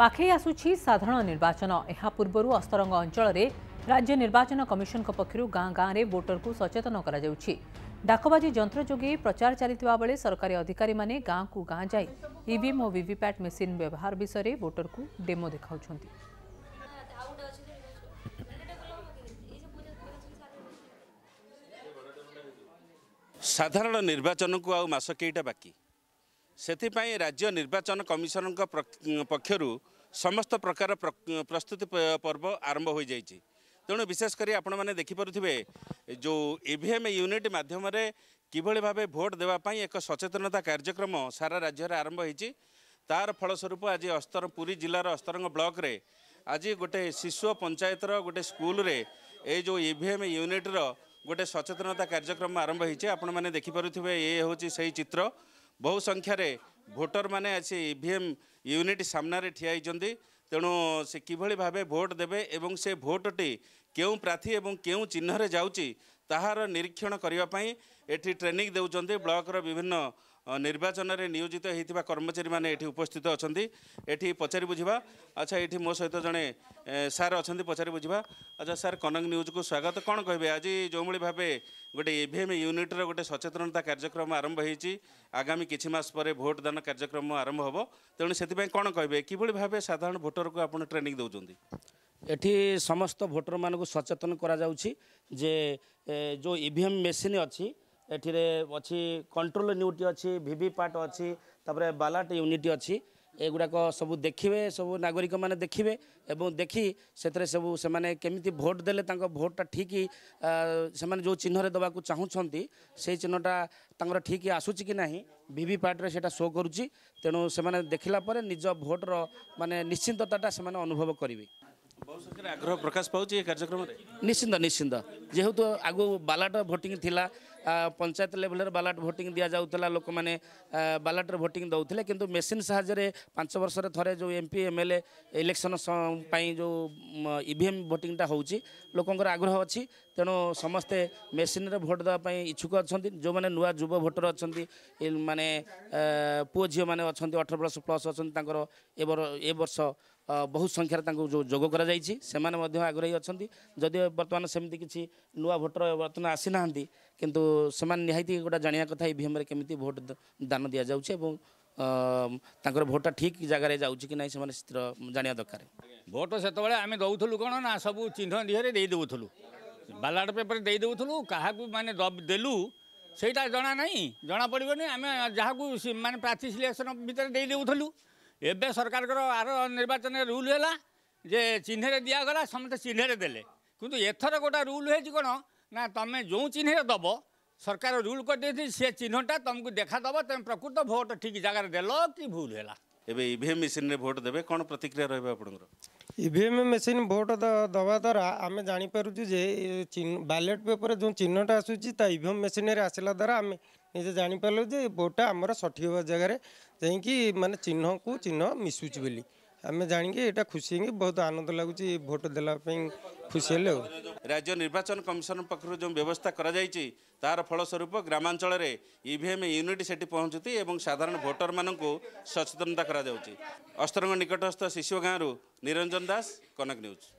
ପାଖେଇ ଆସୁଛି ସାଧାରଣ ନିର୍ବାଚନ ଏହା ପୂର୍ବରୁ ଅସ୍ତରଙ୍ଗ ଅଞ୍ଚଳରେ ରାଜ୍ୟ ନିର୍ବାଚନ କମିଶନଙ୍କ ପକ୍ଷରୁ ଗାଁ ଗାଁରେ ଭୋଟରଙ୍କୁ ସଚେତନ କରାଯାଉଛି ଡାକବାଜି ଯନ୍ତ୍ର ଯୋଗେ ପ୍ରଚାର ଚାଲିଥିବା ବେଳେ ସରକାରୀ ଅଧିକାରୀମାନେ ଗାଁକୁ ଗାଁ ଯାଇ ଇଭିଏମ୍ ଓ ଭିଭିପ୍ୟାଟ୍ ମେସିନ୍ ବ୍ୟବହାର ବିଷୟରେ ଭୋଟରକୁ ଡେମୋ ଦେଖାଉଛନ୍ତି ସାଧାରଣ ନିର୍ବାଚନକୁ ଆଉ ମାସ କେଇଟା ବାକି ସେଥିପାଇଁ ରାଜ୍ୟ ନିର୍ବାଚନ କମିଶନଙ୍କ ପକ୍ଷରୁ ସମସ୍ତ ପ୍ରକାର ପ୍ରସ୍ତୁତି ପର୍ବ ଆରମ୍ଭ ହୋଇଯାଇଛି ତେଣୁ ବିଶେଷ କରି ଆପଣମାନେ ଦେଖିପାରୁଥିବେ ଯେଉଁ ଇ ଭି ଏମ୍ ୟୁନିଟ୍ ମାଧ୍ୟମରେ କିଭଳି ଭାବେ ଭୋଟ୍ ଦେବା ପାଇଁ ଏକ ସଚେତନତା କାର୍ଯ୍ୟକ୍ରମ ସାରା ରାଜ୍ୟରେ ଆରମ୍ଭ ହୋଇଛି ତାର ଫଳସ୍ୱରୂପ ଆଜି ଅସ୍ତର ପୁରୀ ଜିଲ୍ଲାର ଅସ୍ତରଙ୍ଗ ବ୍ଲକ୍ରେ ଆଜି ଗୋଟେ ଶିଶୁ ପଞ୍ଚାୟତର ଗୋଟେ ସ୍କୁଲରେ ଏଇ ଯେଉଁ ଇ ଭି ଏମ୍ ୟୁନିଟ୍ର ଗୋଟେ ସଚେତନତା କାର୍ଯ୍ୟକ୍ରମ ଆରମ୍ଭ ହୋଇଛି ଆପଣମାନେ ଦେଖିପାରୁଥିବେ ଏ ହେଉଛି ସେହି ଚିତ୍ର ବହୁ ସଂଖ୍ୟାରେ ଭୋଟରମାନେ ଆସି ଇ ଭି ଏମ୍ ୟୁନିଟ୍ ସାମ୍ନାରେ ଠିଆ ହୋଇଛନ୍ତି ତେଣୁ ସେ କିଭଳି ଭାବେ ଭୋଟ ଦେବେ ଏବଂ ସେ ଭୋଟଟି କେଉଁ ପ୍ରାର୍ଥୀ ଏବଂ କେଉଁ ଚିହ୍ନରେ ଯାଉଛି ତାହାର ନିରୀକ୍ଷଣ କରିବା ପାଇଁ ଏଠି ଟ୍ରେନିଂ ଦେଉଛନ୍ତି ବ୍ଲକର ବିଭିନ୍ନ निर्वाचनले नियोजित हुर्मचारी यी उपस्थित अहिले ए पचारि बुझ् अच्छा मो सहित जन सार अनि पचारि बुझ्दा अच्छा सार कनक को स्वागत कम कहि जो गोटे गएीएम युनिट्र गोटे सचेतनता कार्यक्रम आरंभ आरम्भ आगामी किमास भोटदान कर्कम आरम्भ हौ तपाईँ केभरि भाइ साधारण भोटरको आउ ट्रेनिङ देउँछ एटि समस्त भोटर म सचेतन करा जे जो इभिएम मेसिन अझै ଏଠିରେ ଅଛି କଣ୍ଟ୍ରୋଲ ୟୁନିଟ୍ ଅଛି ଭିଭିପାଟ୍ ଅଛି ତାପରେ ବାଲାଟ ୟୁନିଟ୍ ଅଛି ଏଗୁଡ଼ାକ ସବୁ ଦେଖିବେ ସବୁ ନାଗରିକମାନେ ଦେଖିବେ ଏବଂ ଦେଖି ସେଥିରେ ସବୁ ସେମାନେ କେମିତି ଭୋଟ୍ ଦେଲେ ତାଙ୍କ ଭୋଟ୍ଟା ଠିକ୍ ସେମାନେ ଯେଉଁ ଚିହ୍ନରେ ଦେବାକୁ ଚାହୁଁଛନ୍ତି ସେଇ ଚିହ୍ନଟା ତାଙ୍କର ଠିକ୍ ଆସୁଛି କି ନାହିଁ ଭିଭିପାଟ୍ରେ ସେଇଟା ଶୋ କରୁଛି ତେଣୁ ସେମାନେ ଦେଖିଲା ପରେ ନିଜ ଭୋଟ୍ର ମାନେ ନିଶ୍ଚିନ୍ତତାଟା ସେମାନେ ଅନୁଭବ କରିବେ আগ্রহ প্রকাশ পাচ্ছে এই কার্যক্রমে নিশ্চিন্ত নিশ্চিন্ত যেহেতু আগু বালাট ভোটিং লা পঞ্চায়েত লেভেলের বালাট ভোটিং দিয়া যাওয়া লোক মানে বালাটরে ভোটিং দৌলে কিন্তু মেসিন সাহায্যে পাঁচ বর্ষের থরে যে এমপি এমএলএ ইলেকশন পাই যে ইভিএম ভোটিংটা হচ্ছে লোকর আগ্রহ অছি তেণু সমস্তে মেসিন্রে ভোট দেওয়া ইচ্ছুক অনেক যে নূয়া যুব ভোটর অনেক মানে পুয় ঝিও মানে অনেক অঠর বর্ষ প্লস অনেক তাঁর এ বর্ষ ବହୁତ ସଂଖ୍ୟାରେ ତାଙ୍କୁ ଯେଉଁ ଯୋଗ କରାଯାଇଛି ସେମାନେ ମଧ୍ୟ ଆଗ୍ରହୀ ଅଛନ୍ତି ଯଦିଓ ବର୍ତ୍ତମାନ ସେମିତି କିଛି ନୂଆ ଭୋଟର ବର୍ତ୍ତମାନ ଆସିନାହାନ୍ତି କିନ୍ତୁ ସେମାନେ ନିହାତି ଗୋଟେ ଜାଣିବା କଥା ଇଭିଏମ୍ରେ କେମିତି ଭୋଟ ଦାନ ଦିଆଯାଉଛି ଏବଂ ତାଙ୍କର ଭୋଟଟା ଠିକ୍ ଜାଗାରେ ଯାଉଛି କି ନାହିଁ ସେମାନେ ସ୍ଥିର ଜାଣିବା ଦରକାର ଭୋଟ ସେତେବେଳେ ଆମେ ଦେଉଥିଲୁ କ'ଣ ନା ସବୁ ଚିହ୍ନ ଦିହରେ ଦେଇଦେଉଥିଲୁ ବାଲାଟ ପେପର ଦେଇଦେଉଥିଲୁ କାହାକୁ ମାନେ ଦେଲୁ ସେଇଟା ଜଣା ନାହିଁ ଜଣା ପଡ଼ିବନି ଆମେ ଯାହାକୁ ମାନେ ପ୍ରାର୍ଥୀ ସିଲେକ୍ସନ୍ ଭିତରେ ଦେଇଦେଉଥିଲୁ ଏବେ ସରକାରଙ୍କର ଆର ନିର୍ବାଚନରେ ରୁଲ୍ ହେଲା ଯେ ଚିହ୍ନରେ ଦିଆଗଲା ସମସ୍ତେ ଚିହ୍ନରେ ଦେଲେ କିନ୍ତୁ ଏଥର ଗୋଟେ ରୁଲ୍ ହେଇଛି କ'ଣ ନା ତୁମେ ଯେଉଁ ଚିହ୍ନରେ ଦେବ ସରକାର ରୁଲ୍ କରିଦେଇଛି ସେ ଚିହ୍ନଟା ତୁମକୁ ଦେଖାଦେବ ତୁମେ ପ୍ରକୃତ ଭୋଟ୍ ଠିକ୍ ଜାଗାରେ ଦେଲ କି ଭୁଲ ହେଲା ଏବେ ଇଭିଏମ୍ ମେସିନ୍ରେ ଭୋଟ୍ ଦେବେ କ'ଣ ପ୍ରତିକ୍ରିୟା ରହିବ ଆପଣଙ୍କର ଇଭିଏମ୍ ମେସିନ୍ ଭୋଟ୍ ଦେବା ଦ୍ୱାରା ଆମେ ଜାଣିପାରୁଛୁ ଯେ ବାଲେଟ୍ ପେପରରେ ଯେଉଁ ଚିହ୍ନଟା ଆସୁଛି ତା ଇଭିଏମ୍ ମେସିନ୍ରେ ଆସିଲା ଦ୍ୱାରା ଆମେ ନିଜେ ଜାଣିପାରିଲୁ ଯେ ଭୋଟ୍ଟା ଆମର ସଠିକ୍ ଜାଗାରେ ଯାଇକି ମାନେ ଚିହ୍ନକୁ ଚିହ୍ନ ମିଶୁଛି ବୋଲି ଆମେ ଜାଣିକି ଏଇଟା ଖୁସି ହେଇକି ବହୁତ ଆନନ୍ଦ ଲାଗୁଛି ଭୋଟ୍ ଦେଲା ପାଇଁ ଖୁସି ହେଲେ ଆଉ ରାଜ୍ୟ ନିର୍ବାଚନ କମିଶନ ପକ୍ଷରୁ ଯେଉଁ ବ୍ୟବସ୍ଥା କରାଯାଇଛି ତାହାର ଫଳସ୍ୱରୂପ ଗ୍ରାମାଞ୍ଚଳରେ ଇଭିଏମ୍ e ୟୁନିଟ୍ ସେଠି ପହଞ୍ଚୁଛି ଏବଂ ସାଧାରଣ ଭୋଟରମାନଙ୍କୁ ସଚେତନତା କରାଯାଉଛି ଅସ୍ତ୍ରଙ୍ଗ ନିକଟସ୍ଥ ଶିଶୁ ଗାଁରୁ ନିରଞ୍ଜନ ଦାସ କନକ ନ୍ୟୁଜ୍